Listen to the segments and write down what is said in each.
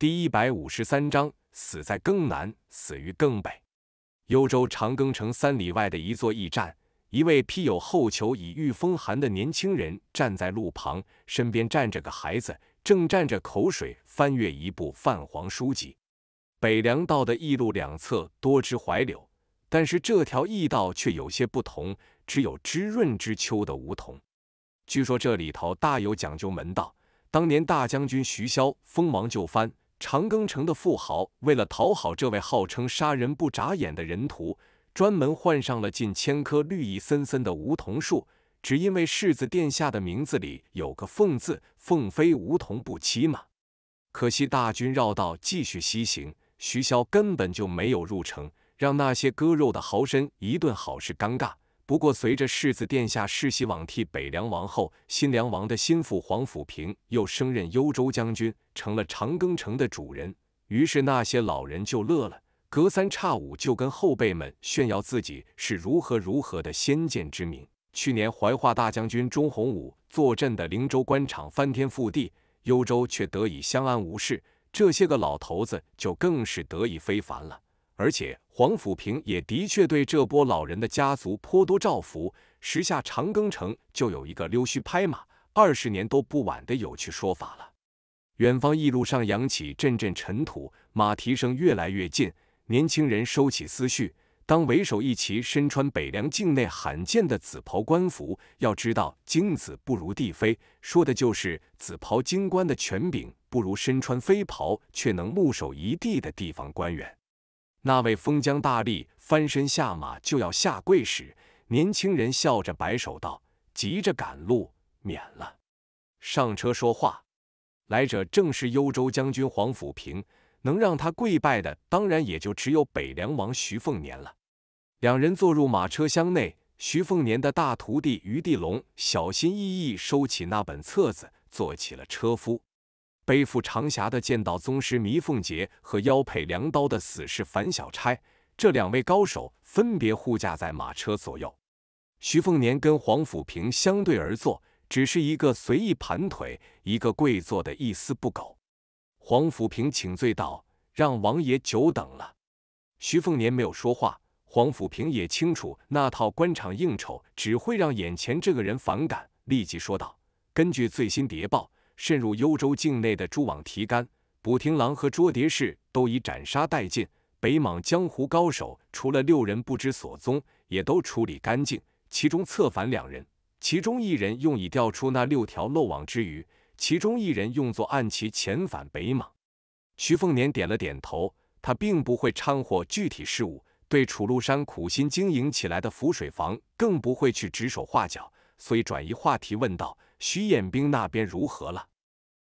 第一百五十三章，死在更南，死于更北。幽州长庚城三里外的一座驿站，一位披有厚裘以御风寒的年轻人站在路旁，身边站着个孩子，正蘸着口水翻阅一部泛黄书籍。北凉道的驿路两侧多枝槐柳，但是这条驿道却有些不同，只有知润之秋的梧桐。据说这里头大有讲究门道。当年大将军徐骁封王就藩。长庚城的富豪为了讨好这位号称杀人不眨眼的人屠，专门换上了近千棵绿意森森的梧桐树，只因为世子殿下的名字里有个“凤”字，“凤飞梧桐不栖”嘛。可惜大军绕道继续西行，徐骁根本就没有入城，让那些割肉的豪绅一顿好事尴尬。不过，随着世子殿下世袭罔替北凉王后，新凉王的心腹黄甫平又升任幽州将军，成了长庚城的主人，于是那些老人就乐了，隔三差五就跟后辈们炫耀自己是如何如何的先见之明。去年怀化大将军钟洪武坐镇的灵州官场翻天覆地，幽州却得以相安无事，这些个老头子就更是得意非凡了。而且黄甫平也的确对这波老人的家族颇多照拂。时下长庚城就有一个溜须拍马、二十年都不晚的有趣说法了。远方一路上扬起阵阵尘土，马蹄声越来越近。年轻人收起思绪，当为首一骑身穿北凉境内罕见的紫袍官服。要知道，金子不如帝妃，说的就是紫袍金冠的权柄不如身穿飞袍却能目守一地的地方官员。那位封疆大吏翻身下马就要下跪时，年轻人笑着摆手道：“急着赶路，免了。”上车说话，来者正是幽州将军黄甫平。能让他跪拜的，当然也就只有北凉王徐凤年了。两人坐入马车厢内，徐凤年的大徒弟于地龙小心翼翼收起那本册子，做起了车夫。背负长匣的剑道宗师迷凤杰和腰佩良刀的死士樊小钗，这两位高手分别护驾在马车左右。徐凤年跟黄甫平相对而坐，只是一个随意盘腿，一个跪坐的一丝不苟。黄甫平请罪道：“让王爷久等了。”徐凤年没有说话。黄甫平也清楚那套官场应酬只会让眼前这个人反感，立即说道：“根据最新谍报。”渗入幽州境内的蛛网提竿、捕听狼和捉蝶士都已斩杀殆尽，北莽江湖高手除了六人不知所踪，也都处理干净。其中策反两人，其中一人用以钓出那六条漏网之鱼，其中一人用作暗棋遣返北莽。徐凤年点了点头，他并不会掺和具体事务，对楚禄山苦心经营起来的浮水房更不会去指手画脚，所以转移话题问道。徐衍兵那边如何了？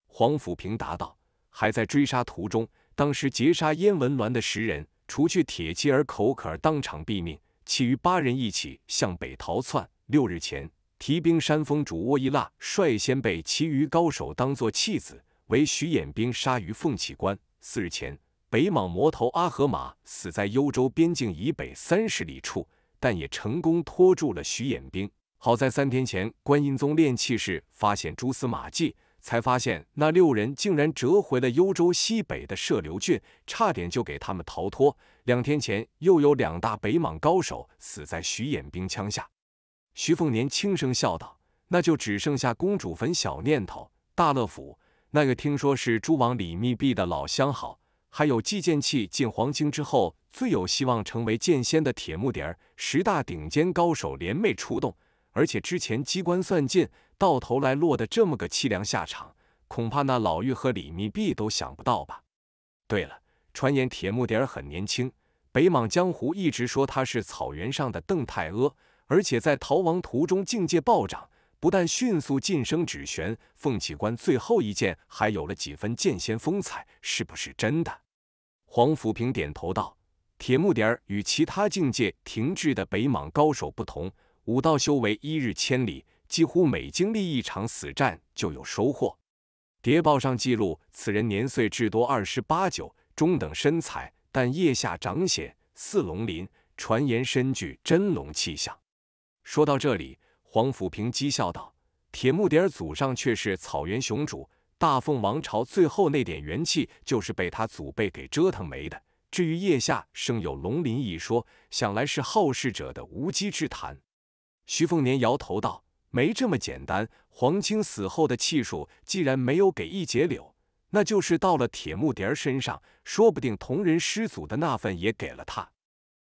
黄甫平答道：“还在追杀途中。当时劫杀燕文鸾的十人，除去铁骑儿、口渴儿当场毙命，其余八人一起向北逃窜。六日前，提兵山峰主沃伊腊率先被其余高手当作弃子，为徐衍兵杀于凤起关。四日前，北莽魔头阿合马死在幽州边境以北三十里处，但也成功拖住了徐衍兵。”好在三天前，观音宗炼气室发现蛛丝马迹，才发现那六人竟然折回了幽州西北的射流郡，差点就给他们逃脱。两天前，又有两大北莽高手死在徐衍兵枪下。徐凤年轻声笑道：“那就只剩下公主坟小念头、大乐府那个听说是诸王李密弼的老相好，还有祭剑器进黄京之后最有希望成为剑仙的铁木蝶儿，十大顶尖高手联袂出动。”而且之前机关算尽，到头来落得这么个凄凉下场，恐怕那老妪和李密必都想不到吧？对了，传言铁木迭儿很年轻，北莽江湖一直说他是草原上的邓太阿，而且在逃亡途中境界暴涨，不但迅速晋升指玄，凤起关最后一剑还有了几分剑仙风采，是不是真的？黄甫平点头道：“铁木迭儿与其他境界停滞的北莽高手不同。”武道修为一日千里，几乎每经历一场死战就有收获。谍报上记录，此人年岁至多二十八九，中等身材，但腋下长显似龙鳞，传言身具真龙气象。说到这里，黄甫平讥笑道：“铁木迭儿祖上却是草原雄主，大凤王朝最后那点元气就是被他祖辈给折腾没的。至于腋下生有龙鳞一说，想来是好事者的无稽之谈。”徐凤年摇头道：“没这么简单。黄青死后的气数既然没有给一截柳，那就是到了铁木迭儿身上，说不定同人师祖的那份也给了他。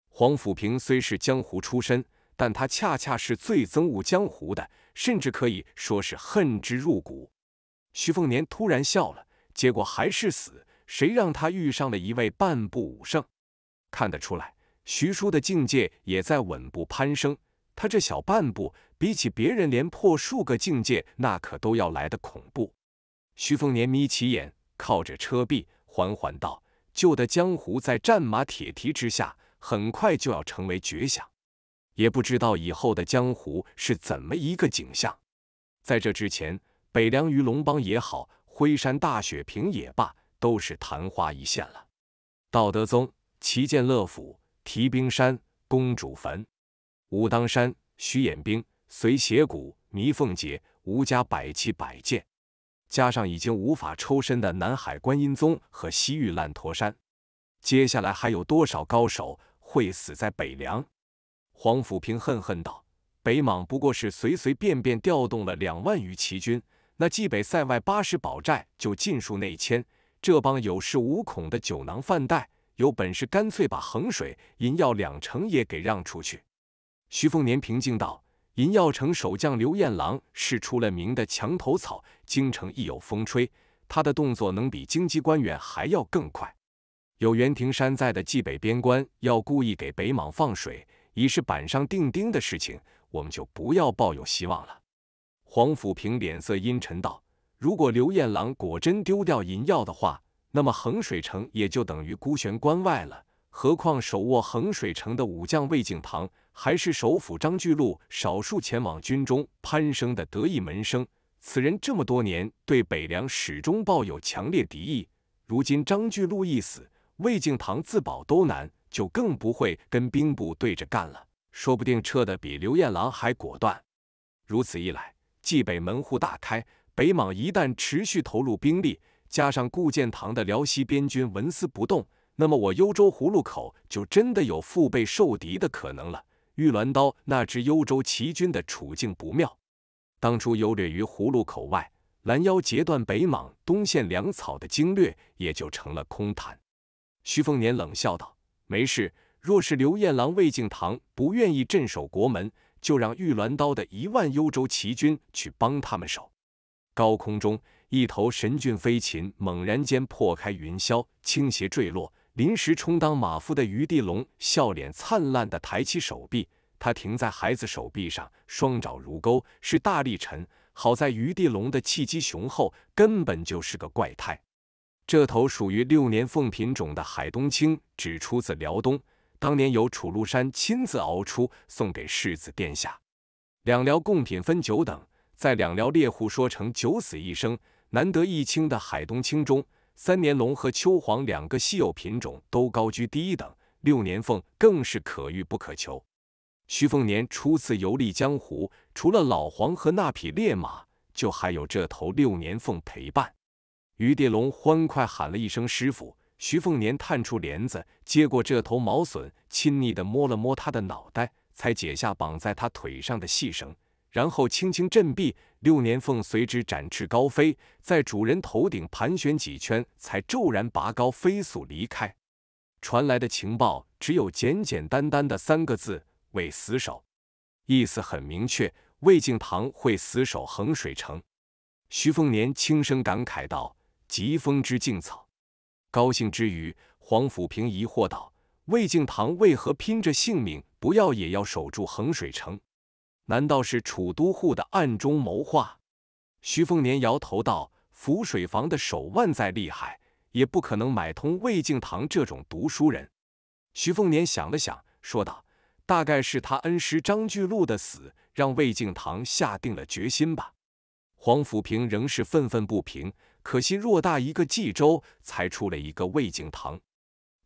黄甫平虽是江湖出身，但他恰恰是最憎恶江湖的，甚至可以说是恨之入骨。”徐凤年突然笑了，结果还是死，谁让他遇上了一位半步武圣？看得出来，徐叔的境界也在稳步攀升。他这小半步，比起别人连破数个境界，那可都要来的恐怖。徐凤年眯起眼，靠着车壁，缓缓道：“旧的江湖在战马铁蹄之下，很快就要成为绝响。也不知道以后的江湖是怎么一个景象。在这之前，北凉鱼龙帮也好，辉山大雪平也罢，都是昙花一现了。”道德宗，齐剑乐府，提兵山，公主坟。武当山徐衍兵、随斜谷迷凤姐、吴家百骑百剑，加上已经无法抽身的南海观音宗和西域烂陀山，接下来还有多少高手会死在北凉？黄甫平恨恨道：“北莽不过是随随便便调动了两万余骑军，那冀北塞外八十堡寨就尽数内迁。这帮有恃无恐的酒囊饭袋，有本事干脆把衡水、银耀两城也给让出去。”徐凤年平静道：“银耀城守将刘彦郎是出了名的墙头草，京城一有风吹，他的动作能比京畿官员还要更快。有袁庭山在的冀北边关，要故意给北莽放水，已是板上钉钉的事情，我们就不要抱有希望了。”黄甫平脸色阴沉道：“如果刘彦郎果真丢掉银耀的话，那么衡水城也就等于孤悬关外了。何况手握衡水城的武将魏景堂。”还是首辅张巨鹿少数前往军中攀升的得意门生。此人这么多年对北凉始终抱有强烈敌意，如今张巨鹿一死，魏敬堂自保都难，就更不会跟兵部对着干了。说不定撤得比刘彦郎还果断。如此一来，冀北门户大开，北莽一旦持续投入兵力，加上顾建堂的辽西边军纹丝不动，那么我幽州葫芦口就真的有腹背受敌的可能了。玉鸾刀那支幽州骑军的处境不妙，当初游掠于葫芦口外，拦腰截断北莽东线粮草的经略也就成了空谈。徐凤年冷笑道：“没事，若是刘彦郎、魏敬堂不愿意镇守国门，就让玉鸾刀的一万幽州骑军去帮他们守。”高空中，一头神骏飞禽猛然间破开云霄，倾斜坠落。临时充当马夫的余地龙，笑脸灿烂地抬起手臂，他停在孩子手臂上，双爪如钩，是大力臣。好在余地龙的气机雄厚，根本就是个怪胎。这头属于六年凤品种的海东青，只出自辽东，当年由楚禄山亲自熬出，送给世子殿下。两辽贡品分九等，在两辽猎户说成九死一生，难得一青的海东青中。三年龙和秋黄两个稀有品种都高居第一等，六年凤更是可遇不可求。徐凤年初次游历江湖，除了老黄和那匹烈马，就还有这头六年凤陪伴。于地龙欢快喊了一声“师傅”，徐凤年探出帘子，接过这头毛笋，亲昵地摸了摸他的脑袋，才解下绑在他腿上的细绳。然后轻轻振臂，六年凤随之展翅高飞，在主人头顶盘旋几圈，才骤然拔高，飞速离开。传来的情报只有简简单单的三个字：为死守。意思很明确，魏敬堂会死守衡水城。徐凤年轻声感慨道：“疾风知劲草。”高兴之余，黄甫平疑惑道：“魏敬堂为何拼着性命，不要也要守住衡水城？”难道是楚都护的暗中谋划？徐凤年摇头道：“浮水房的手腕再厉害，也不可能买通魏敬堂这种读书人。”徐凤年想了想，说道：“大概是他恩师张巨鹿的死，让魏敬堂下定了决心吧。”黄甫平仍是愤愤不平，可惜偌大一个冀州，才出了一个魏敬堂。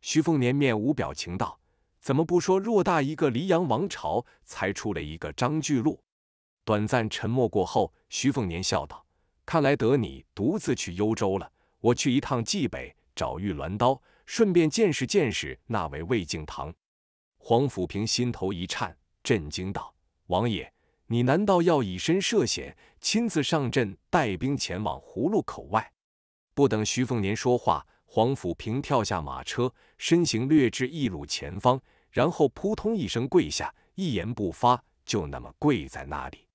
徐凤年面无表情道。怎么不说？偌大一个黎阳王朝，才出了一个张巨鹿。短暂沉默过后，徐凤年笑道：“看来得你独自去幽州了，我去一趟蓟北找玉鸾刀，顺便见识见识那位魏敬堂。”黄甫平心头一颤，震惊道：“王爷，你难道要以身涉险，亲自上阵，带兵前往葫芦口外？”不等徐凤年说话，黄甫平跳下马车，身形掠至一路前方。然后扑通一声跪下，一言不发，就那么跪在那里。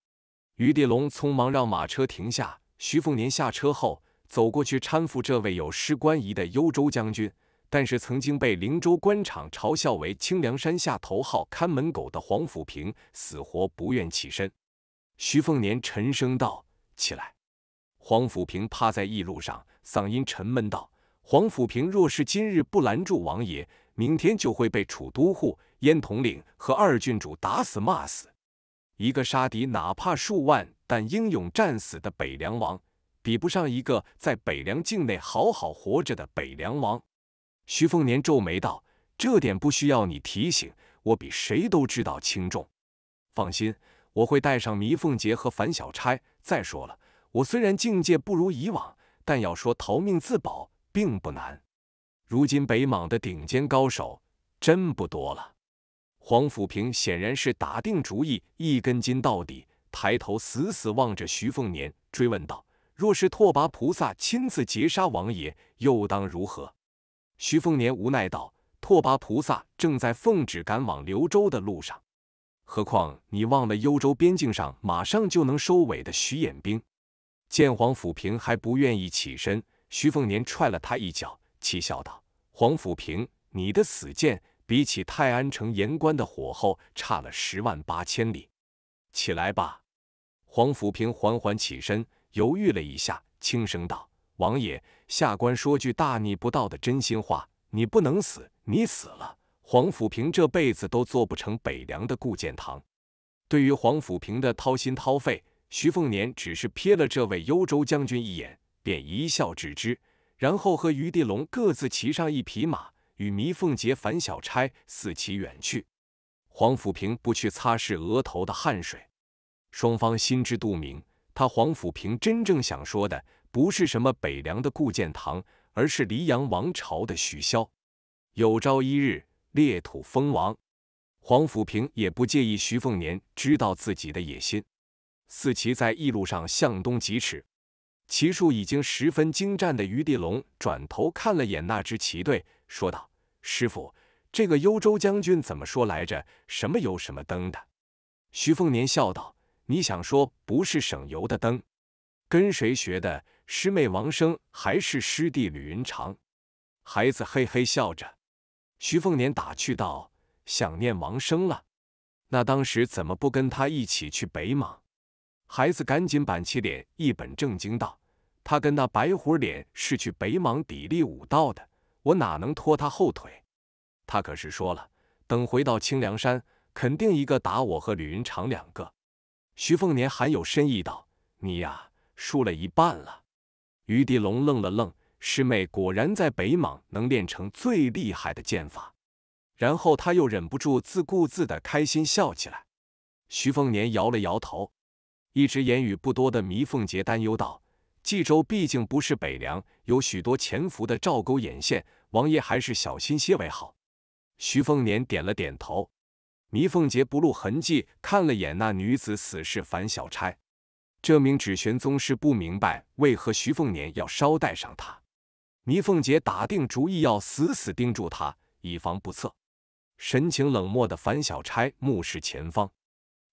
于地龙匆忙让马车停下。徐凤年下车后，走过去搀扶这位有失官仪的幽州将军。但是曾经被灵州官场嘲笑为清凉山下头号看门狗的黄甫平，死活不愿起身。徐凤年沉声道：“起来。”黄甫平趴在驿路上，嗓音沉闷道：“黄甫平若是今日不拦住王爷。”明天就会被楚都护、燕统领和二郡主打死骂死。一个杀敌哪怕数万，但英勇战死的北凉王，比不上一个在北凉境内好好活着的北凉王。徐凤年皱眉道：“这点不需要你提醒，我比谁都知道轻重。放心，我会带上糜凤杰和樊小钗。再说了，我虽然境界不如以往，但要说逃命自保，并不难。”如今北莽的顶尖高手真不多了。黄甫平显然是打定主意，一根筋到底，抬头死死望着徐凤年，追问道：“若是拓跋菩萨亲自截杀王爷，又当如何？”徐凤年无奈道：“拓跋菩萨正在奉旨赶往刘州的路上。何况你忘了幽州边境上马上就能收尾的徐衍兵。”见黄甫平还不愿意起身，徐凤年踹了他一脚。气笑道：“黄甫平，你的死谏比起泰安城盐官的火候差了十万八千里。起来吧。”黄甫平缓缓起身，犹豫了一下，轻声道：“王爷，下官说句大逆不道的真心话，你不能死。你死了，黄甫平这辈子都做不成北凉的顾建堂。”对于黄甫平的掏心掏肺，徐凤年只是瞥了这位幽州将军一眼，便一笑置之。然后和余地龙各自骑上一匹马，与糜凤节樊小钗四骑远去。黄甫平不去擦拭额头的汗水，双方心知肚明。他黄甫平真正想说的不是什么北凉的顾建堂，而是黎阳王朝的徐骁，有朝一日裂土封王。黄甫平也不介意徐凤年知道自己的野心。四骑在一路上向东疾驰。骑术已经十分精湛的余地龙转头看了眼那支骑队，说道：“师傅，这个幽州将军怎么说来着？什么油什么灯的？”徐凤年笑道：“你想说不是省油的灯？跟谁学的？师妹王生还是师弟吕云长？”孩子嘿嘿笑着。徐凤年打趣道：“想念王生了？那当时怎么不跟他一起去北莽？”孩子赶紧板起脸，一本正经道：“他跟那白虎脸是去北莽砥砺武道的，我哪能拖他后腿？他可是说了，等回到清凉山，肯定一个打我和吕云长两个。”徐凤年含有深意道：“你呀，输了一半了。”于地龙愣了愣，师妹果然在北莽能练成最厉害的剑法，然后他又忍不住自顾自的开心笑起来。徐凤年摇了摇头。一直言语不多的糜凤杰担忧道：“冀州毕竟不是北凉，有许多潜伏的赵勾眼线，王爷还是小心些为好。”徐凤年点了点头。糜凤杰不露痕迹看了眼那女子死是樊小钗，这名指玄宗师不明白为何徐凤年要捎带上他。糜凤杰打定主意要死死盯住他，以防不测。神情冷漠的樊小钗目视前方，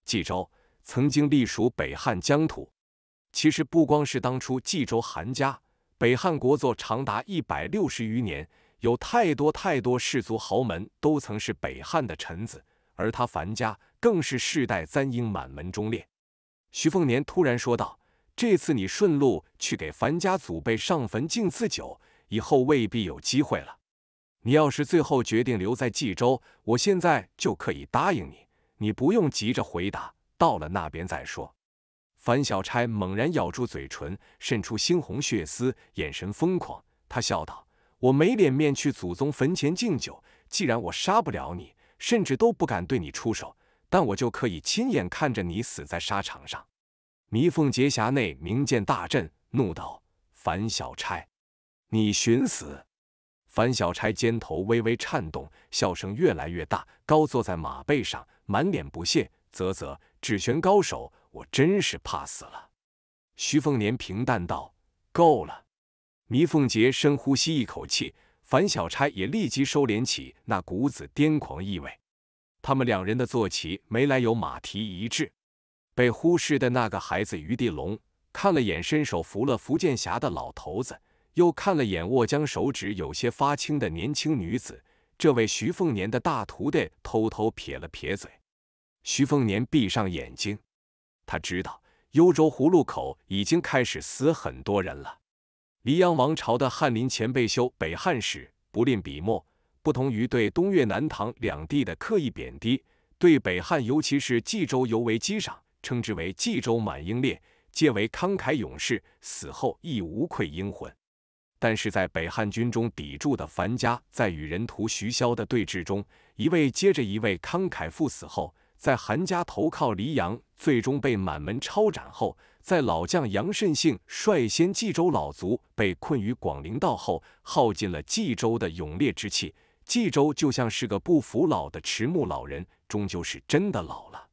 冀州。曾经隶属北汉疆土，其实不光是当初冀州韩家，北汉国祚长达一百六十余年，有太多太多氏族豪门都曾是北汉的臣子，而他樊家更是世代簪缨，满门忠烈。徐凤年突然说道：“这次你顺路去给樊家祖辈上坟敬次酒，以后未必有机会了。你要是最后决定留在冀州，我现在就可以答应你，你不用急着回答。”到了那边再说。樊小钗猛然咬住嘴唇，渗出猩红血丝，眼神疯狂。他笑道：“我没脸面去祖宗坟前敬酒。既然我杀不了你，甚至都不敢对你出手，但我就可以亲眼看着你死在沙场上。”迷凤杰峡内名剑大震，怒道：“樊小钗，你寻死！”樊小钗肩头微微颤动，笑声越来越大，高坐在马背上，满脸不屑：“啧啧。”指玄高手，我真是怕死了。”徐凤年平淡道，“够了。”倪凤杰深呼吸一口气，樊小钗也立即收敛起那股子癫狂意味。他们两人的坐骑没来由马蹄一致。被忽视的那个孩子于地龙看了眼伸手扶了福建侠的老头子，又看了眼握将手指有些发青的年轻女子，这位徐凤年的大徒弟偷偷撇了撇嘴。徐凤年闭上眼睛，他知道幽州葫芦口已经开始死很多人了。黎阳王朝的翰林前辈修北汉史，不吝笔墨，不同于对东岳南唐两地的刻意贬低，对北汉尤其是冀州尤为激赏，称之为冀州满英烈，皆为慷慨勇士，死后亦无愧英魂。但是在北汉军中抵住的樊家，在与人屠徐骁的对峙中，一位接着一位慷慨赴死后。在韩家投靠黎阳，最终被满门抄斩后，在老将杨慎性率先冀州老族被困于广陵道后，耗尽了冀州的勇烈之气。冀州就像是个不服老的迟暮老人，终究是真的老了。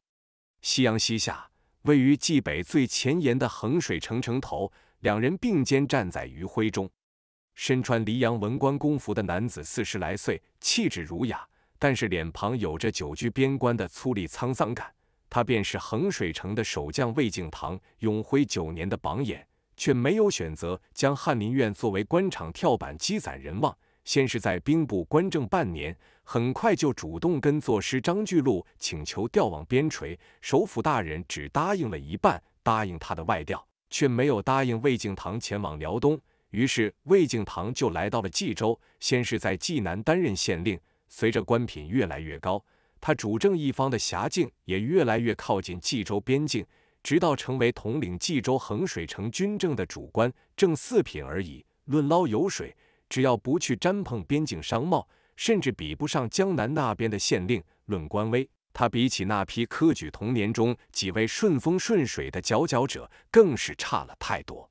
夕阳西下，位于冀北最前沿的衡水城城头，两人并肩站在余晖中。身穿黎阳文官工服的男子，四十来岁，气质儒雅。但是脸庞有着久居边关的粗粝沧桑感，他便是衡水城的守将魏敬堂。永辉九年的榜眼，却没有选择将翰林院作为官场跳板积攒人望。先是在兵部观政半年，很快就主动跟作师张巨禄请求调往边陲。首府大人只答应了一半，答应他的外调，却没有答应魏敬堂前往辽东。于是魏敬堂就来到了冀州，先是在冀南担任县令。随着官品越来越高，他主政一方的辖境也越来越靠近冀州边境，直到成为统领冀州衡水城军政的主官，正四品而已。论捞油水，只要不去沾碰边境商贸，甚至比不上江南那边的县令。论官威，他比起那批科举同年中几位顺风顺水的佼佼者，更是差了太多。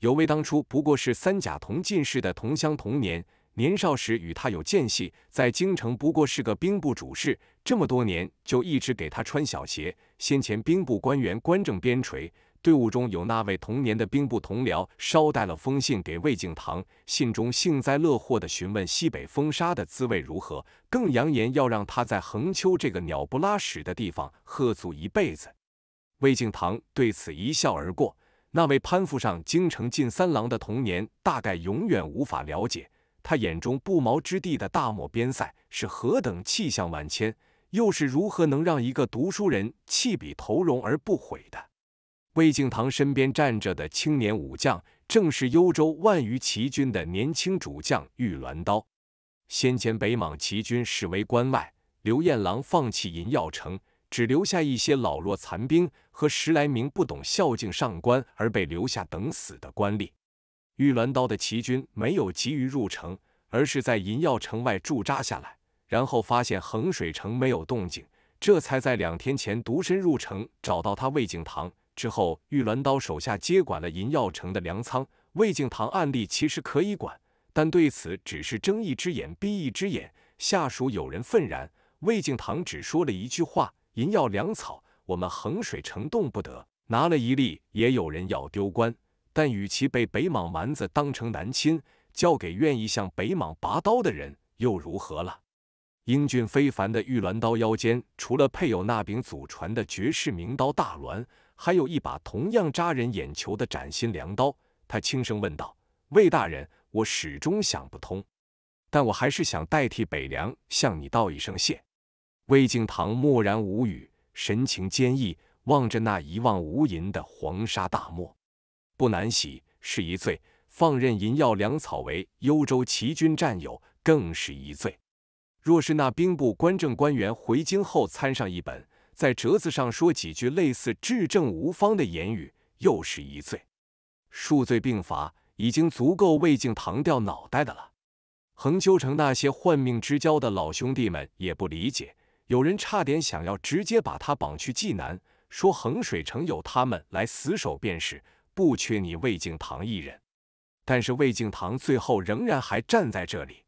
有位当初不过是三甲同进士的同乡同年。年少时与他有间隙，在京城不过是个兵部主事，这么多年就一直给他穿小鞋。先前兵部官员关正边陲队伍中有那位同年的兵部同僚，捎带了封信给魏敬堂，信中幸灾乐祸地询问西北风沙的滋味如何，更扬言要让他在横丘这个鸟不拉屎的地方喝足一辈子。魏敬堂对此一笑而过。那位攀附上京城近三郎的童年，大概永远无法了解。他眼中不毛之地的大漠边塞是何等气象万千，又是如何能让一个读书人弃笔投戎而不悔的？魏敬堂身边站着的青年武将，正是幽州万余骑军的年轻主将玉鸾刀。先前北莽骑军示威关外，刘彦郎放弃银耀城，只留下一些老弱残兵和十来名不懂孝敬上官而被留下等死的官吏。玉鸾刀的齐军没有急于入城，而是在银耀城外驻扎下来，然后发现衡水城没有动静，这才在两天前独身入城找到他魏景堂。之后，玉鸾刀手下接管了银耀城的粮仓。魏景堂案例其实可以管，但对此只是睁一只眼闭一只眼。下属有人愤然，魏景堂只说了一句话：“银耀粮草，我们衡水城动不得，拿了一粒也有人要丢官。”但与其被北莽蛮子当成男亲，交给愿意向北莽拔刀的人又如何了？英俊非凡的玉鸾刀腰间除了配有那柄祖传的绝世名刀大鸾，还有一把同样扎人眼球的崭新凉刀。他轻声问道：“魏大人，我始终想不通，但我还是想代替北凉向你道一声谢。”魏敬堂默然无语，神情坚毅，望着那一望无垠的黄沙大漠。不难洗是一罪，放任银药粮草为幽州齐军占有更是一罪。若是那兵部官政官员回京后参上一本，在折子上说几句类似治政无方的言语，又是一罪。数罪并罚已经足够魏敬堂掉脑袋的了。横丘城那些患命之交的老兄弟们也不理解，有人差点想要直接把他绑去济南，说衡水城有他们来死守便是。不缺你魏敬堂一人，但是魏敬堂最后仍然还站在这里。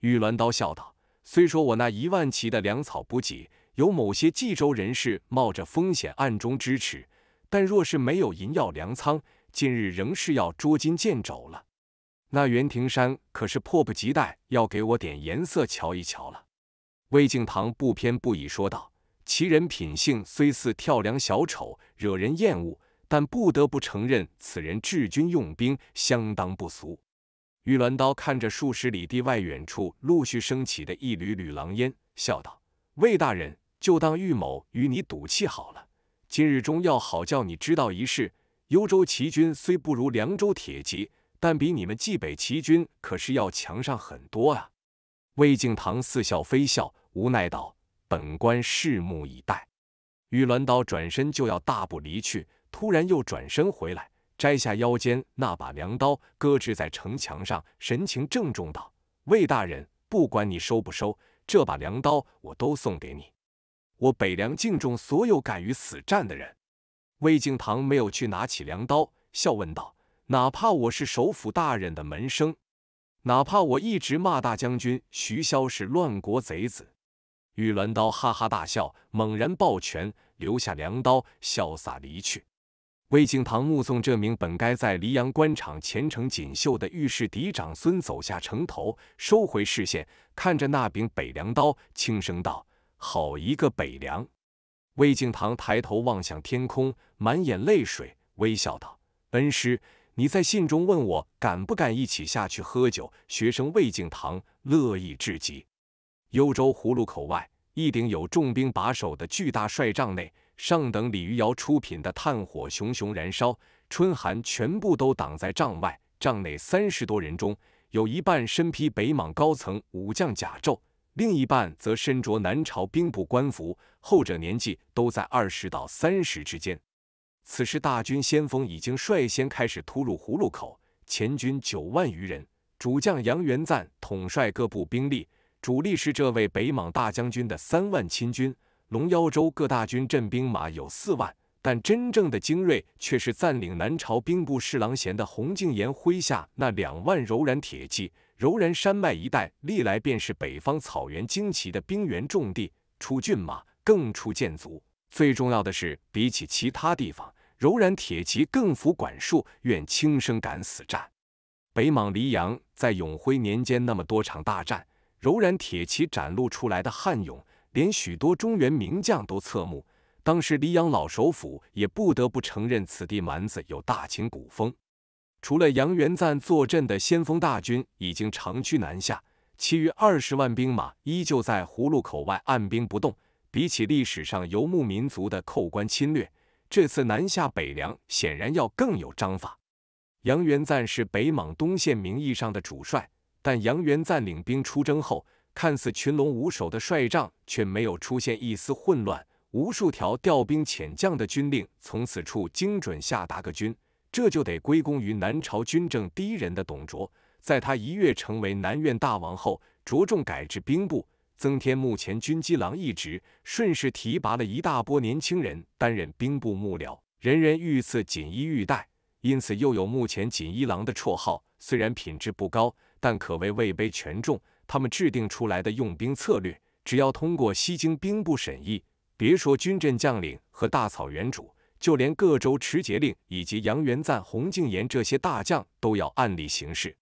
玉鸾刀笑道：“虽说我那一万骑的粮草补给，有某些冀州人士冒着风险暗中支持，但若是没有银药粮仓，近日仍是要捉襟见肘了。那袁庭山可是迫不及待要给我点颜色瞧一瞧了。”魏敬堂不偏不倚说道：“其人品性虽似跳梁小丑，惹人厌恶。”但不得不承认，此人治军用兵相当不俗。玉鸾刀看着数十里地外远处陆续升起的一缕缕狼烟，笑道：“魏大人，就当玉某与你赌气好了。今日中要好叫你知道一事：幽州骑军虽不如凉州铁骑，但比你们冀北骑军可是要强上很多啊。”魏敬堂似笑非笑，无奈道：“本官拭目以待。”玉鸾刀转身就要大步离去。突然又转身回来，摘下腰间那把凉刀，搁置在城墙上，神情郑重道：“魏大人，不管你收不收这把凉刀，我都送给你。我北凉敬重所有敢于死战的人。”魏敬堂没有去拿起凉刀，笑问道：“哪怕我是首府大人的门生，哪怕我一直骂大将军徐骁是乱国贼子？”玉鸾刀哈哈大笑，猛然抱拳，留下凉刀，潇洒离去。魏敬堂目送这名本该在黎阳官场前程锦绣的御史嫡长孙走下城头，收回视线，看着那柄北凉刀，轻声道：“好一个北凉！”魏敬堂抬头望向天空，满眼泪水，微笑道：“恩师，你在信中问我敢不敢一起下去喝酒，学生魏敬堂乐意至极。”幽州葫芦口外，一顶有重兵把守的巨大帅帐内。上等李余窑出品的炭火熊熊燃烧，春寒全部都挡在帐外。帐内三十多人中，有一半身披北莽高层武将甲胄，另一半则身着南朝兵部官服，后者年纪都在二十到三十之间。此时大军先锋已经率先开始突入葫芦口，前军九万余人，主将杨元赞统帅各部兵力，主力是这位北莽大将军的三万亲军。龙腰州各大军镇兵马有四万，但真正的精锐却是暂领南朝兵部侍郎衔的洪敬言麾下那两万柔然铁骑。柔然山脉一带历来便是北方草原旌旗的兵源重地，出骏马，更出剑卒。最重要的是，比起其他地方，柔然铁骑更服管束，愿轻生敢死战。北莽黎阳在永辉年间那么多场大战，柔然铁骑展露出来的悍勇。连许多中原名将都侧目，当时黎阳老首府也不得不承认，此地蛮子有大秦古风。除了杨元赞坐镇的先锋大军已经长驱南下，其余二十万兵马依旧在葫芦口外按兵不动。比起历史上游牧民族的寇关侵略，这次南下北凉显然要更有章法。杨元赞是北莽东线名义上的主帅，但杨元赞领兵出征后。看似群龙无首的帅帐，却没有出现一丝混乱。无数条调兵遣将的军令，从此处精准下达个军，这就得归功于南朝军政第一人的董卓。在他一跃成为南苑大王后，着重改制兵部，增添目前军机郎一职，顺势提拔了一大波年轻人担任兵部幕僚，人人御赐锦衣玉带，因此又有目前锦衣郎的绰号。虽然品质不高，但可谓位卑权重。他们制定出来的用兵策略，只要通过西京兵部审议，别说军镇将领和大草原主，就连各州持节令以及杨元赞、洪敬言这些大将都要按例行事。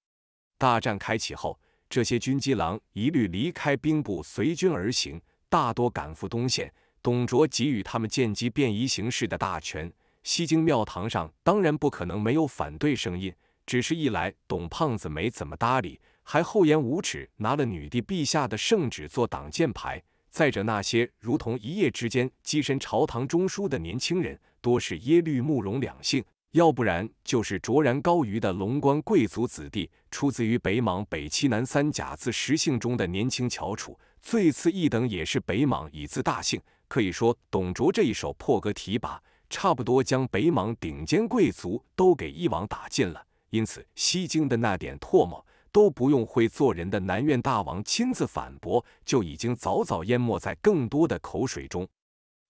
大战开启后，这些军机郎一律离开兵部，随军而行，大多赶赴东线。董卓给予他们见机便宜行事的大权。西京庙堂上当然不可能没有反对声音，只是一来董胖子没怎么搭理。还厚颜无耻，拿了女帝陛下的圣旨做挡箭牌。再者，那些如同一夜之间跻身朝堂中枢的年轻人，多是耶律、慕容两姓，要不然就是卓然高于的龙关贵族子弟，出自于北莽、北齐、南三甲字十姓中的年轻翘楚。最次一等，也是北莽以字大姓。可以说，董卓这一手破格提拔，差不多将北莽顶尖贵族都给一网打尽了。因此，西京的那点唾沫。都不用会做人的南苑大王亲自反驳，就已经早早淹没在更多的口水中。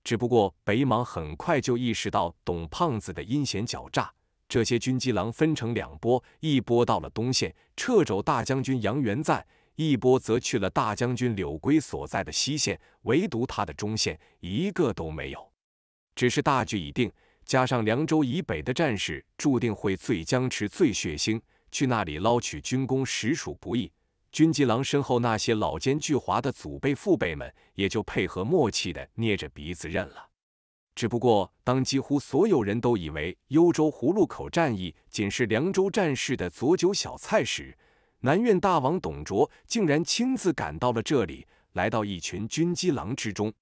只不过北莽很快就意识到董胖子的阴险狡诈，这些军机狼分成两波，一波到了东线撤走大将军杨元赞，一波则去了大将军柳归所在的西线，唯独他的中线一个都没有。只是大局已定，加上凉州以北的战事注定会最僵持、最血腥。去那里捞取军功实属不易，军机郎身后那些老奸巨猾的祖辈父辈们也就配合默契的捏着鼻子认了。只不过，当几乎所有人都以为幽州葫芦口战役仅是凉州战事的佐酒小菜时，南苑大王董卓竟然亲自赶到了这里，来到一群军机郎之中。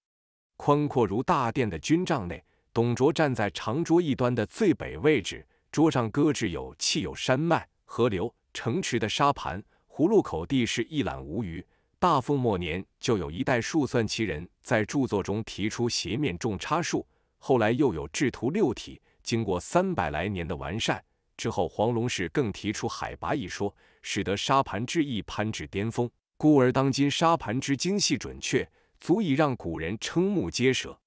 宽阔如大殿的军帐内，董卓站在长桌一端的最北位置，桌上搁置有气有山脉。河流、城池的沙盘，葫芦口地势一览无余。大宋末年，就有一代数算奇人，在著作中提出斜面种差术，后来又有制图六体，经过三百来年的完善之后，黄龙士更提出海拔一说，使得沙盘之意攀至巅峰。故而，当今沙盘之精细准确，足以让古人瞠目结舌。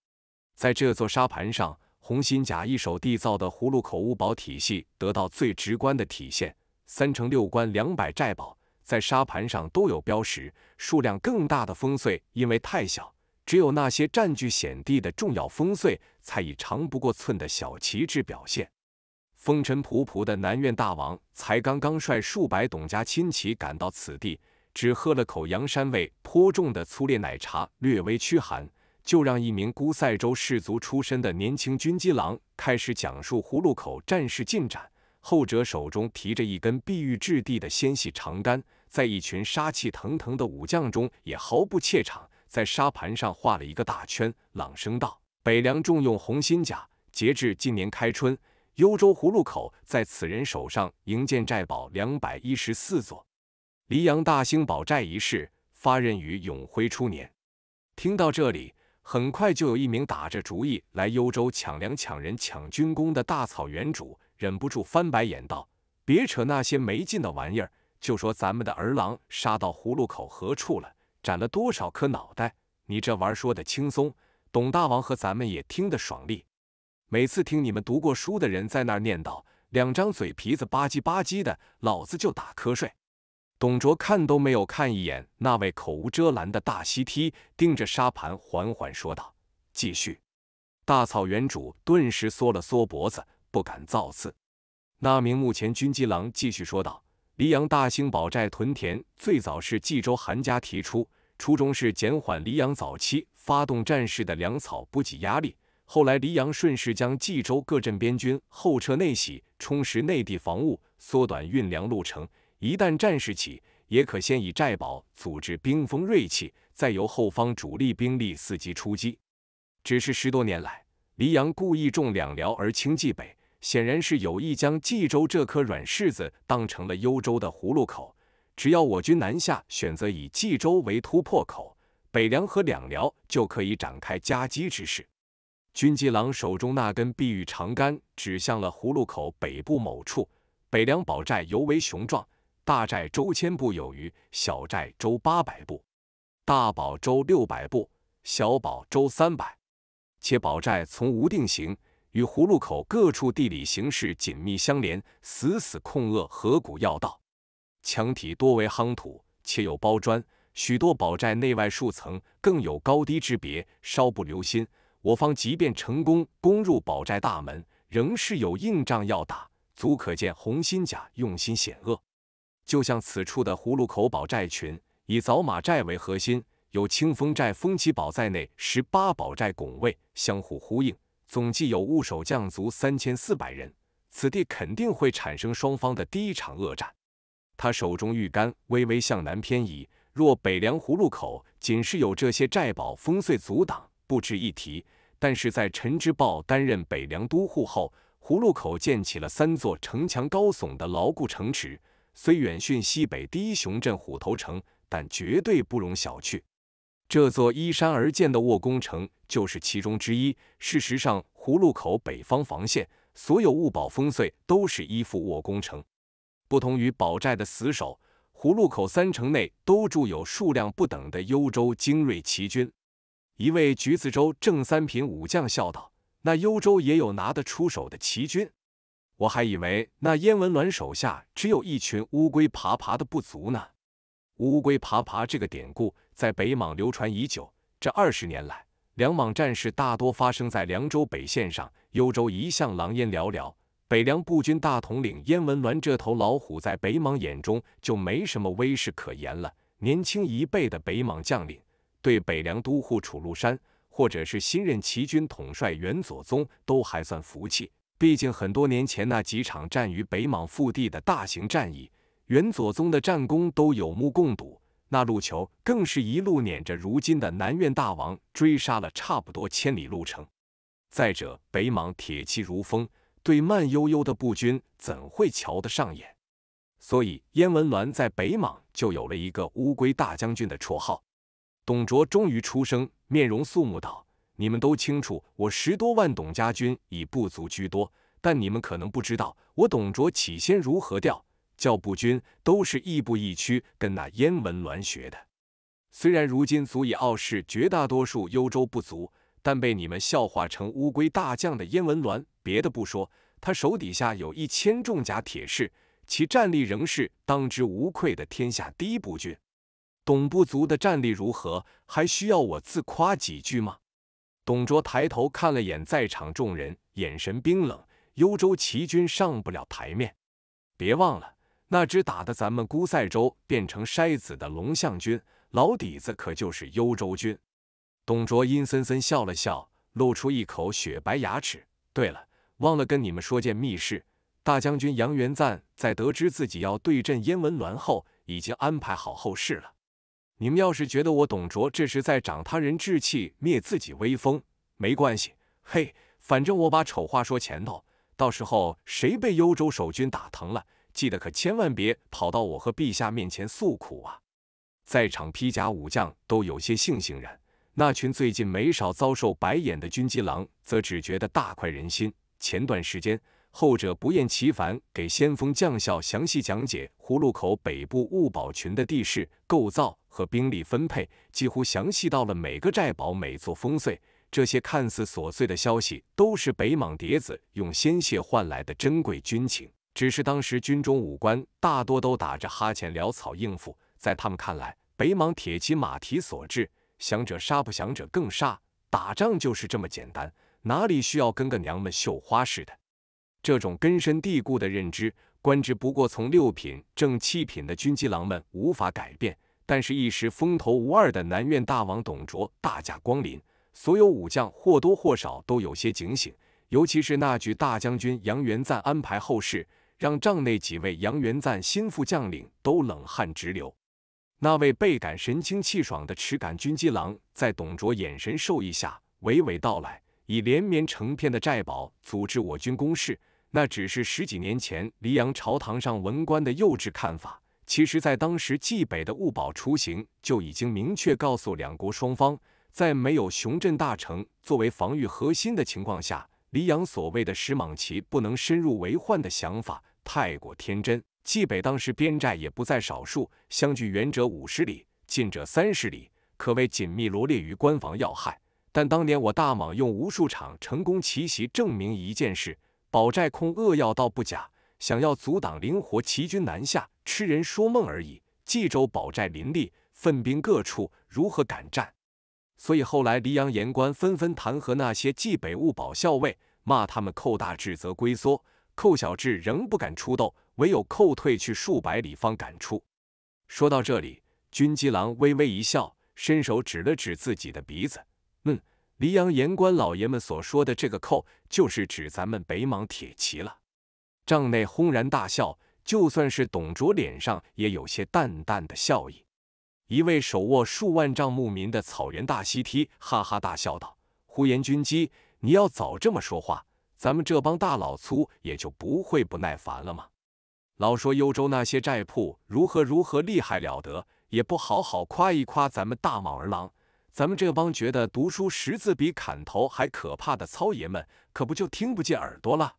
在这座沙盘上，洪心甲一手缔造的葫芦口五堡体系得到最直观的体现。三城六关、两百寨堡在沙盘上都有标识，数量更大的烽燧因为太小，只有那些占据险地的重要烽燧才以长不过寸的小旗帜表现。风尘仆仆的南苑大王才刚刚率数百董家亲戚赶到此地，只喝了口阳山味颇重的粗劣奶茶，略微驱寒，就让一名孤塞州士卒出身的年轻军机郎开始讲述葫芦口战事进展。后者手中提着一根碧玉质地的纤细长杆，在一群杀气腾腾的武将中也毫不怯场，在沙盘上画了一个大圈，朗声道：“北凉重用红心甲，截至今年开春，幽州葫芦口在此人手上营建寨堡两百一十四座。黎阳大兴堡寨一事发轫于永辉初年。”听到这里，很快就有一名打着主意来幽州抢粮、抢人、抢军功的大草原主。忍不住翻白眼道：“别扯那些没劲的玩意儿，就说咱们的儿郎杀到葫芦口何处了，斩了多少颗脑袋？你这玩儿说的轻松，董大王和咱们也听得爽利。每次听你们读过书的人在那儿念叨，两张嘴皮子吧唧吧唧的，老子就打瞌睡。”董卓看都没有看一眼那位口无遮拦的大西梯，盯着沙盘缓缓说道：“继续。”大草原主顿时缩了缩脖子。不敢造次。那名目前军机郎继续说道：“黎阳大兴堡寨屯田最早是冀州韩家提出，初衷是减缓黎阳早期发动战事的粮草补给压力。后来黎阳顺势将冀州各镇边军后撤内徙，充实内地防务，缩短运粮路程。一旦战事起，也可先以寨堡组织兵锋锐气，再由后方主力兵力伺机出击。只是十多年来，黎阳故意重两辽而轻冀北。”显然是有意将冀州这颗软柿子当成了幽州的葫芦口，只要我军南下，选择以冀州为突破口，北凉和两辽就可以展开夹击之势。军机郎手中那根碧玉长杆指向了葫芦口北部某处，北凉堡寨尤为雄壮，大寨周千步有余，小寨周八百步，大堡周六百步，小堡周三百，且堡寨从无定型。与葫芦口各处地理形势紧密相连，死死控扼河谷要道。墙体多为夯土，且有包砖。许多堡寨内外数层，更有高低之别。稍不留心，我方即便成功攻入堡寨大门，仍是有硬仗要打。足可见红心甲用心险恶。就像此处的葫芦口堡寨群，以枣马寨为核心，有清风寨、风旗堡在内十八堡寨拱卫，相互呼应。总计有兀守降卒三千四百人，此地肯定会产生双方的第一场恶战。他手中玉杆微微向南偏移。若北梁葫芦口仅是有这些寨堡封燧阻挡，不值一提。但是在陈之豹担任北梁都护后，葫芦口建起了三座城墙高耸的牢固城池，虽远逊西北第一雄镇虎头城，但绝对不容小觑。这座依山而建的卧攻城就是其中之一。事实上，葫芦口北方防线所有物宝烽燧都是依附卧攻城。不同于宝寨的死守，葫芦口三城内都驻有数量不等的幽州精锐骑军。一位橘子州正三品武将笑道：“那幽州也有拿得出手的骑军，我还以为那燕文鸾手下只有一群乌龟爬爬的部族呢。”“乌龟爬爬”这个典故。在北莽流传已久。这二十年来，两莽战事大多发生在凉州北线上，幽州一向狼烟寥寥。北凉步军大统领燕文鸾这头老虎，在北莽眼中就没什么威势可言了。年轻一辈的北莽将领，对北凉都护楚禄山，或者是新任齐军统帅元左宗，都还算服气。毕竟很多年前那几场战于北莽腹地的大型战役，元左宗的战功都有目共睹。那陆球更是一路撵着如今的南苑大王追杀了差不多千里路程。再者，北莽铁骑如风，对慢悠悠的步军怎会瞧得上眼？所以，燕文鸾在北莽就有了一个“乌龟大将军”的绰号。董卓终于出声，面容肃穆道：“你们都清楚，我十多万董家军以部族居多，但你们可能不知道，我董卓起先如何调？”教步军都是亦步亦趋跟那燕文鸾学的，虽然如今足以傲视绝大多数幽州部族，但被你们笑话成乌龟大将的燕文鸾，别的不说，他手底下有一千重甲铁士，其战力仍是当之无愧的天下第一步军。董部族的战力如何，还需要我自夸几句吗？董卓抬头看了眼在场众人，眼神冰冷。幽州骑军上不了台面，别忘了。那只打得咱们孤塞州变成筛子的龙象军，老底子可就是幽州军。董卓阴森森笑了笑，露出一口雪白牙齿。对了，忘了跟你们说件密事：大将军杨元赞在得知自己要对阵燕文鸾后，已经安排好后事了。你们要是觉得我董卓这是在长他人志气、灭自己威风，没关系，嘿，反正我把丑话说前头，到时候谁被幽州守军打疼了？记得可千万别跑到我和陛下面前诉苦啊！在场披甲武将都有些悻悻然，那群最近没少遭受白眼的军机郎则只觉得大快人心。前段时间，后者不厌其烦给先锋将校详细讲解葫芦口北部物堡群的地势构造和兵力分配，几乎详细到了每个寨堡、每座烽燧。这些看似琐碎的消息，都是北莽蝶子用鲜血换来的珍贵军情。只是当时军中武官大多都打着哈欠，潦草应付。在他们看来，北莽铁骑马蹄所致，降者杀，不降者更杀，打仗就是这么简单，哪里需要跟个娘们绣花似的？这种根深蒂固的认知，官职不过从六品正、七品的军机郎们无法改变。但是，一时风头无二的南苑大王董卓大驾光临，所有武将或多或少都有些警醒，尤其是那句大将军杨元赞安排后事。让帐内几位杨元赞心腹将领都冷汗直流。那位倍感神清气爽的持杆军机郎，在董卓眼神授意下，娓娓道来：以连绵成片的寨堡组织我军攻势，那只是十几年前黎阳朝堂上文官的幼稚看法。其实，在当时冀北的坞堡雏形就已经明确告诉两国双方，在没有雄镇大城作为防御核心的情况下。李阳所谓的石莽奇不能深入为患的想法太过天真。冀北当时边寨也不在少数，相距远者五十里，近者三十里，可谓紧密罗列于关防要害。但当年我大莽用无数场成功奇袭证明一件事：保寨控扼要道不假，想要阻挡灵活骑军南下，痴人说梦而已。冀州保寨林立，分兵各处，如何敢战？所以后来，黎阳言官纷纷弹劾那些冀北务保校尉，骂他们寇大志则龟缩，寇小志仍不敢出斗，唯有寇退去数百里方敢出。说到这里，军机郎微微一笑，伸手指了指自己的鼻子：“嗯，黎阳言官老爷们所说的这个寇，就是指咱们北莽铁骑了。”帐内轰然大笑，就算是董卓脸上也有些淡淡的笑意。一位手握数万丈牧民的草原大西梯哈哈大笑道：“呼延军机，你要早这么说话，咱们这帮大老粗也就不会不耐烦了吗？老说幽州那些寨铺如何如何厉害了得，也不好好夸一夸咱们大莽儿郎。咱们这帮觉得读书识字比砍头还可怕的糙爷们，可不就听不见耳朵了？”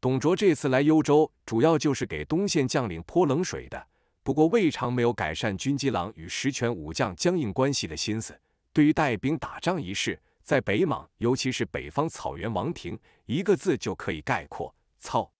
董卓这次来幽州，主要就是给东线将领泼冷水的。不过未尝没有改善军机郎与实权武将僵硬关系的心思。对于带兵打仗一事，在北莽，尤其是北方草原王庭，一个字就可以概括：操。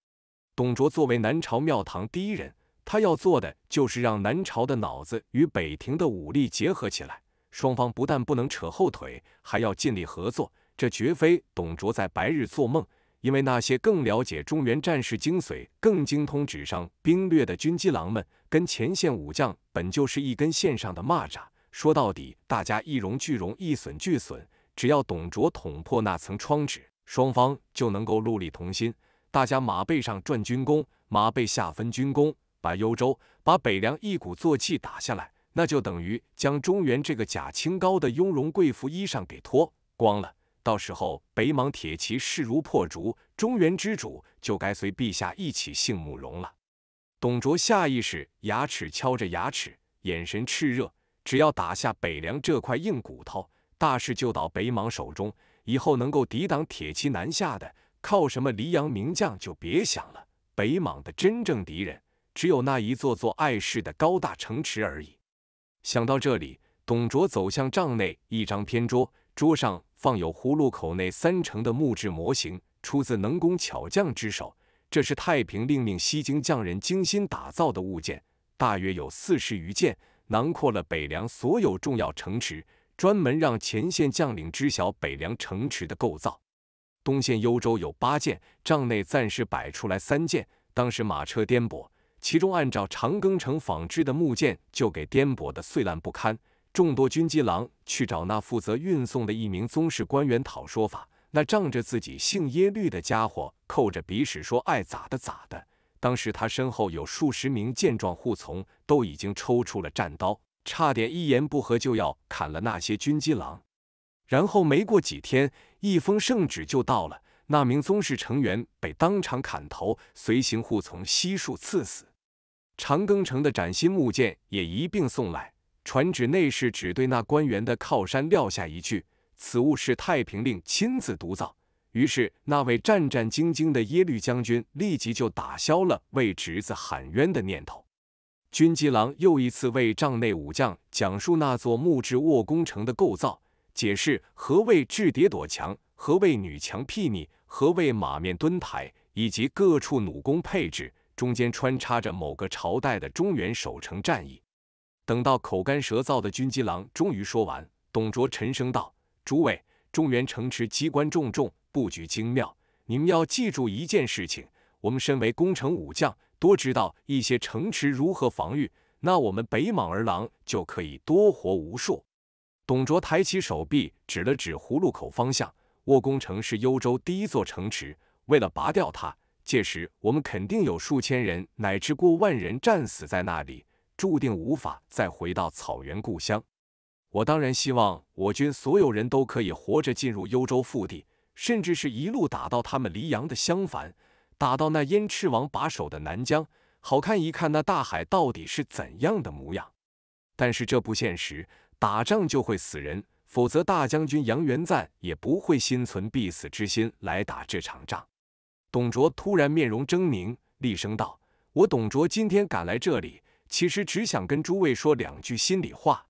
董卓作为南朝庙堂第一人，他要做的就是让南朝的脑子与北庭的武力结合起来，双方不但不能扯后腿，还要尽力合作。这绝非董卓在白日做梦，因为那些更了解中原战事精髓、更精通纸上兵略的军机郎们。跟前线武将本就是一根线上的蚂蚱，说到底，大家一荣俱荣，一损俱损。只要董卓捅破那层窗纸，双方就能够戮力同心，大家马背上赚军功，马背下分军功，把幽州、把北凉一鼓作气打下来，那就等于将中原这个假清高的雍容贵妇衣裳给脱光了。到时候，北莽铁骑势如破竹，中原之主就该随陛下一起姓慕容了。董卓下意识牙齿敲着牙齿，眼神炽热。只要打下北凉这块硬骨头，大事就到北莽手中。以后能够抵挡铁骑南下的，靠什么？黎阳名将就别想了。北莽的真正敌人，只有那一座座碍事的高大城池而已。想到这里，董卓走向帐内一张偏桌，桌上放有葫芦口内三成的木质模型，出自能工巧匠之手。这是太平令命西京匠人精心打造的物件，大约有四十余件，囊括了北凉所有重要城池，专门让前线将领知晓北凉城池的构造。东线幽州有八件，帐内暂时摆出来三件。当时马车颠簸，其中按照长庚城仿制的木件就给颠簸得碎烂不堪。众多军机郎去找那负责运送的一名宗室官员讨说法。那仗着自己姓耶律的家伙，扣着鼻屎说爱咋的咋的。当时他身后有数十名健壮护从，都已经抽出了战刀，差点一言不合就要砍了那些军机郎。然后没过几天，一封圣旨就到了，那名宗室成员被当场砍头，随行护从悉数赐死。长庚城的崭新木剑也一并送来，传旨内侍只对那官员的靠山撂下一句。此物是太平令亲自督造，于是那位战战兢兢的耶律将军立即就打消了为侄子喊冤的念头。军机郎又一次为帐内武将讲述那座木质卧宫城的构造，解释何谓置叠躲墙，何谓女墙睥睨，何谓马面墩台，以及各处弩弓配置，中间穿插着某个朝代的中原守城战役。等到口干舌燥的军机郎终于说完，董卓沉声道。诸位，中原城池机关重重，布局精妙。你们要记住一件事情：我们身为攻城武将，多知道一些城池如何防御，那我们北莽儿郎就可以多活无数。董卓抬起手臂，指了指葫芦口方向。卧攻城是幽州第一座城池，为了拔掉它，届时我们肯定有数千人乃至过万人战死在那里，注定无法再回到草原故乡。我当然希望我军所有人都可以活着进入幽州腹地，甚至是一路打到他们黎阳的襄樊，打到那燕赤王把守的南疆，好看一看那大海到底是怎样的模样。但是这不现实，打仗就会死人，否则大将军杨元赞也不会心存必死之心来打这场仗。董卓突然面容狰狞，厉声道：“我董卓今天赶来这里，其实只想跟诸位说两句心里话。”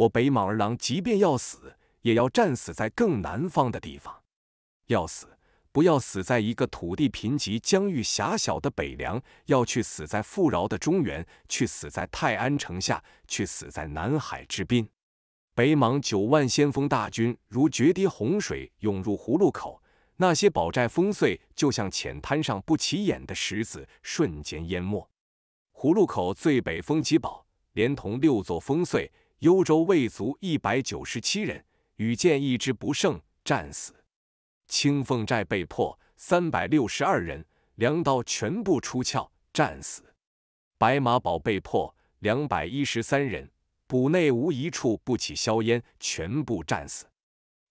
我北莽儿郎，即便要死，也要战死在更南方的地方。要死，不要死在一个土地贫瘠、疆域狭小的北凉。要去死在富饶的中原，去死在泰安城下，去死在南海之滨。北莽九万先锋大军如决堤洪水涌入葫芦口，那些堡寨烽燧就像浅滩上不起眼的石子，瞬间淹没。葫芦口最北风极堡，连同六座烽燧。幽州卫卒一百九十七人，羽箭一支不剩，战死。青凤寨被破，三百六十二人，粮刀全部出鞘，战死。白马堡被破，两百一十三人，堡内无一处不起硝烟，全部战死。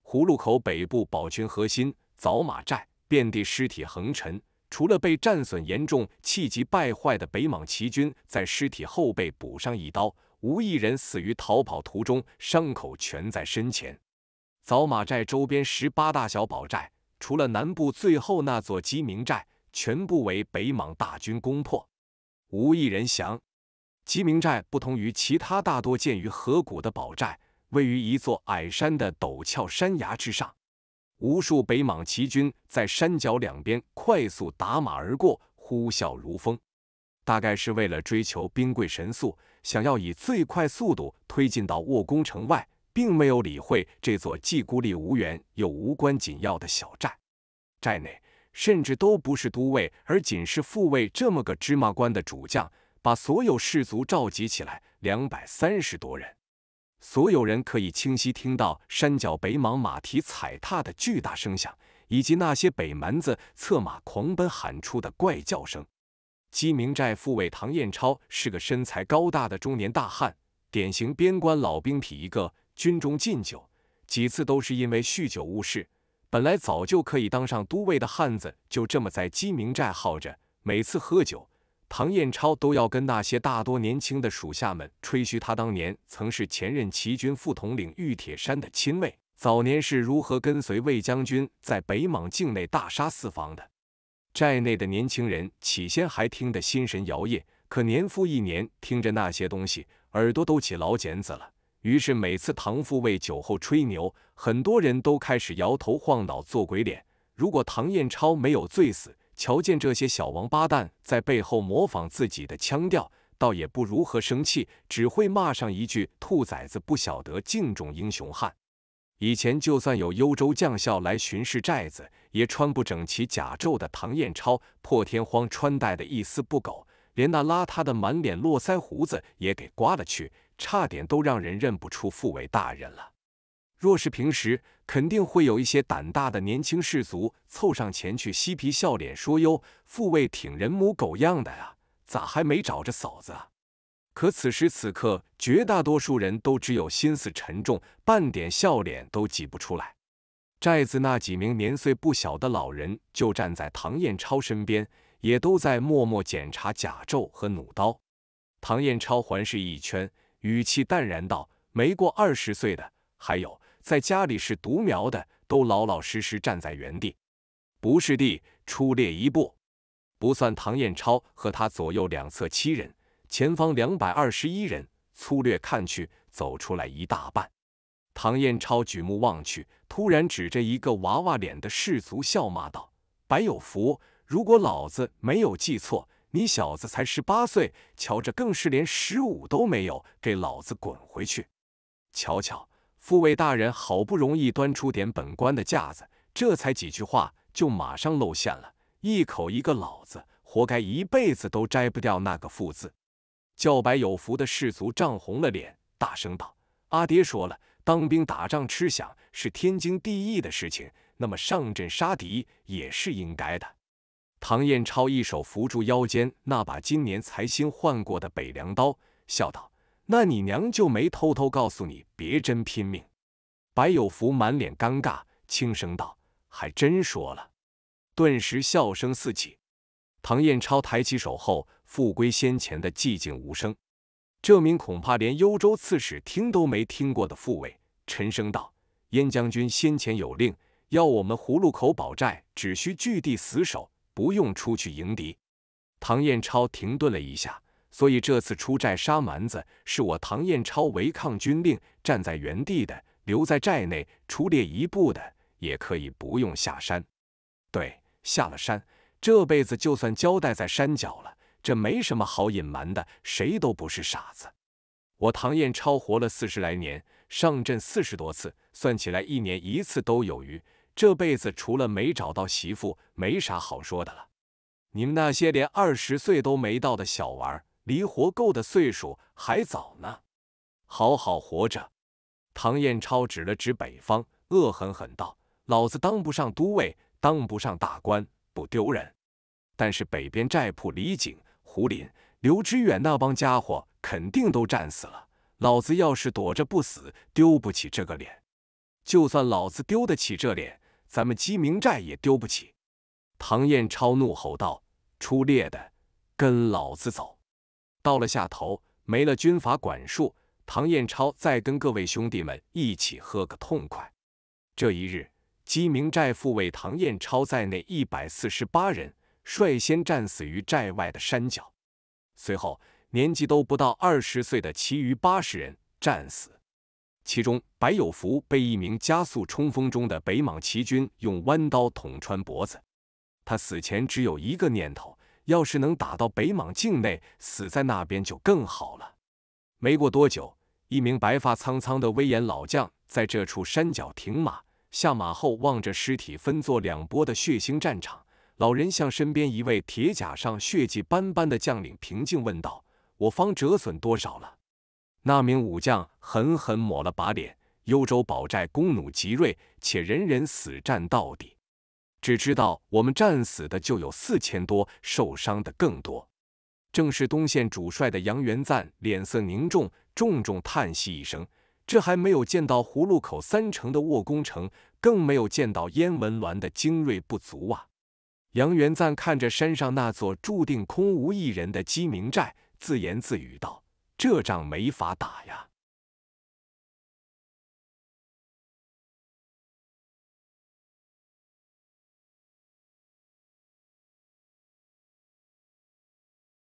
葫芦口北部保群核心枣马寨，遍地尸体横陈，除了被战损严重、气急败坏的北莽骑军在尸体后背补上一刀。无一人死于逃跑途中，伤口全在身前。枣马寨周边十八大小堡寨，除了南部最后那座鸡鸣寨，全部为北莽大军攻破，无一人降。鸡鸣寨不同于其他大多建于河谷的堡寨，位于一座矮山的陡峭山崖之上。无数北莽骑军在山脚两边快速打马而过，呼啸如风，大概是为了追求兵贵神速。想要以最快速度推进到沃宫城外，并没有理会这座既孤立无援又无关紧要的小寨。寨内甚至都不是都尉，而仅是副尉这么个芝麻官的主将，把所有士卒召集起来，两百三十多人。所有人可以清晰听到山脚北莽马蹄踩踏的巨大声响，以及那些北蛮子策马狂奔喊出的怪叫声。鸡鸣寨副卫唐彦超是个身材高大的中年大汉，典型边关老兵痞一个。军中禁酒，几次都是因为酗酒误事。本来早就可以当上都尉的汉子，就这么在鸡鸣寨耗着。每次喝酒，唐彦超都要跟那些大多年轻的属下们吹嘘他当年曾是前任齐军副统领玉铁山的亲卫，早年是如何跟随魏将军在北莽境内大杀四方的。寨内的年轻人起先还听得心神摇曳，可年复一年听着那些东西，耳朵都起老茧子了。于是每次唐父为酒后吹牛，很多人都开始摇头晃脑做鬼脸。如果唐彦超没有醉死，瞧见这些小王八蛋在背后模仿自己的腔调，倒也不如何生气，只会骂上一句“兔崽子不晓得敬重英雄汉”。以前就算有幽州将校来巡视寨子。也穿不整齐甲胄的唐彦超，破天荒穿戴的一丝不苟，连那邋遢的满脸络腮胡子也给刮了去，差点都让人认不出傅伟大人了。若是平时，肯定会有一些胆大的年轻士卒凑上前去嬉皮笑脸说：“哟，傅卫挺人模狗样的啊，咋还没找着嫂子啊？”可此时此刻，绝大多数人都只有心思沉重，半点笑脸都挤不出来。寨子那几名年岁不小的老人就站在唐艳超身边，也都在默默检查甲胄和弩刀。唐艳超环视一圈，语气淡然道：“没过二十岁的，还有在家里是独苗的，都老老实实站在原地。不是的，出列一步，不算唐艳超和他左右两侧七人，前方两百二十一人，粗略看去，走出来一大半。”唐彦超举目望去，突然指着一个娃娃脸的士卒笑骂道：“白有福，如果老子没有记错，你小子才十八岁，瞧着更是连十五都没有，给老子滚回去！”瞧瞧，复位大人好不容易端出点本官的架子，这才几句话就马上露馅了，一口一个老子，活该一辈子都摘不掉那个副字。叫白有福的士卒涨红了脸，大声道：“阿爹说了。”当兵打仗吃饷是天经地义的事情，那么上阵杀敌也是应该的。唐彦超一手扶住腰间那把今年才新换过的北凉刀，笑道：“那你娘就没偷偷告诉你别真拼命？”白有福满脸尴尬，轻声道：“还真说了。”顿时笑声四起。唐彦超抬起手后，复归先前的寂静无声。这名恐怕连幽州刺史听都没听过的副尉沉声道：“燕将军先前有令，要我们葫芦口堡寨只需据地死守，不用出去迎敌。”唐彦超停顿了一下，所以这次出寨杀蛮子，是我唐彦超违抗军令，站在原地的，留在寨内出列一步的，也可以不用下山。对，下了山，这辈子就算交代在山脚了。这没什么好隐瞒的，谁都不是傻子。我唐艳超活了四十来年，上阵四十多次，算起来一年一次都有余。这辈子除了没找到媳妇，没啥好说的了。你们那些连二十岁都没到的小娃儿，离活够的岁数还早呢。好好活着。唐艳超指了指北方，恶狠狠道：“老子当不上都尉，当不上大官，不丢人。但是北边寨铺李景。”胡林、刘知远那帮家伙肯定都战死了，老子要是躲着不死，丢不起这个脸。就算老子丢得起这脸，咱们鸡鸣寨也丢不起。唐彦超怒吼道：“出列的，跟老子走！”到了下头，没了军阀管束，唐彦超再跟各位兄弟们一起喝个痛快。这一日，鸡鸣寨复为唐彦超在内一百四十八人。率先战死于寨外的山脚，随后年纪都不到二十岁的其余八十人战死，其中白有福被一名加速冲锋中的北莽骑军用弯刀捅穿脖子，他死前只有一个念头：要是能打到北莽境内，死在那边就更好了。没过多久，一名白发苍苍的威严老将在这处山脚停马，下马后望着尸体分作两拨的血腥战场。老人向身边一位铁甲上血迹斑斑的将领平静问道：“我方折损多少了？”那名武将狠狠抹了把脸：“幽州堡寨弓弩极锐，且人人死战到底。只知道我们战死的就有四千多，受伤的更多。”正是东线主帅的杨元赞，脸色凝重，重重叹息一声：“这还没有见到葫芦口三城的沃攻城，更没有见到燕文鸾的精锐不足啊！”杨元赞看着山上那座注定空无一人的鸡鸣寨，自言自语道：“这仗没法打呀。”